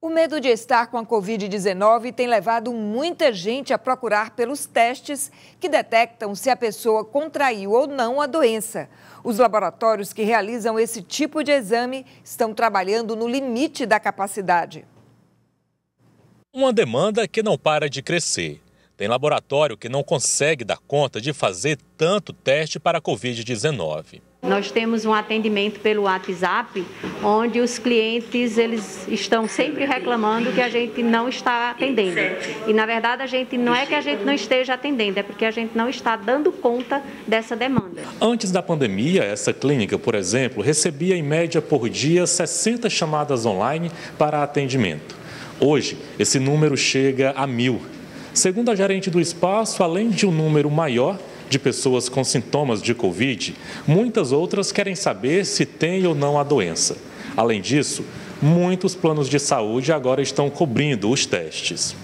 O medo de estar com a Covid-19 tem levado muita gente a procurar pelos testes que detectam se a pessoa contraiu ou não a doença. Os laboratórios que realizam esse tipo de exame estão trabalhando no limite da capacidade. Uma demanda que não para de crescer. Tem laboratório que não consegue dar conta de fazer tanto teste para a Covid-19. Nós temos um atendimento pelo WhatsApp, onde os clientes eles estão sempre reclamando que a gente não está atendendo. E na verdade a gente não é que a gente não esteja atendendo, é porque a gente não está dando conta dessa demanda. Antes da pandemia, essa clínica, por exemplo, recebia em média por dia 60 chamadas online para atendimento. Hoje, esse número chega a mil. Segundo a gerente do espaço, além de um número maior, de pessoas com sintomas de Covid, muitas outras querem saber se tem ou não a doença. Além disso, muitos planos de saúde agora estão cobrindo os testes.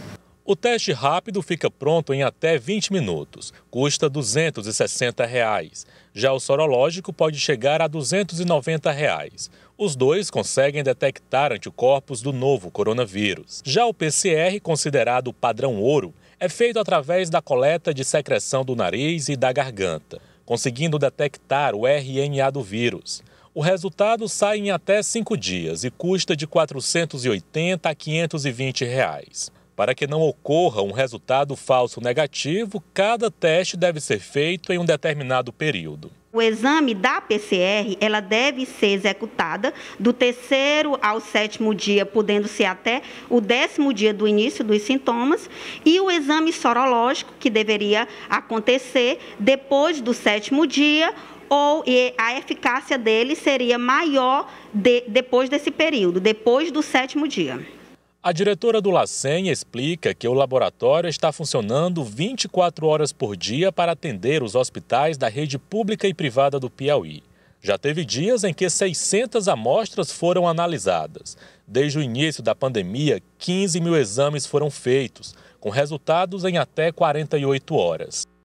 O teste rápido fica pronto em até 20 minutos, custa R$ 260. Reais. Já o sorológico pode chegar a R$ 290. Reais. Os dois conseguem detectar anticorpos do novo coronavírus. Já o PCR, considerado padrão ouro, é feito através da coleta de secreção do nariz e da garganta, conseguindo detectar o RNA do vírus. O resultado sai em até cinco dias e custa de 480 a 520 reais. Para que não ocorra um resultado falso negativo, cada teste deve ser feito em um determinado período. O exame da PCR, ela deve ser executada do terceiro ao sétimo dia, podendo ser até o décimo dia do início dos sintomas, e o exame sorológico, que deveria acontecer depois do sétimo dia, ou a eficácia dele seria maior de, depois desse período, depois do sétimo dia. A diretora do LACEN explica que o laboratório está funcionando 24 horas por dia para atender os hospitais da rede pública e privada do Piauí. Já teve dias em que 600 amostras foram analisadas. Desde o início da pandemia, 15 mil exames foram feitos, com resultados em até 48 horas.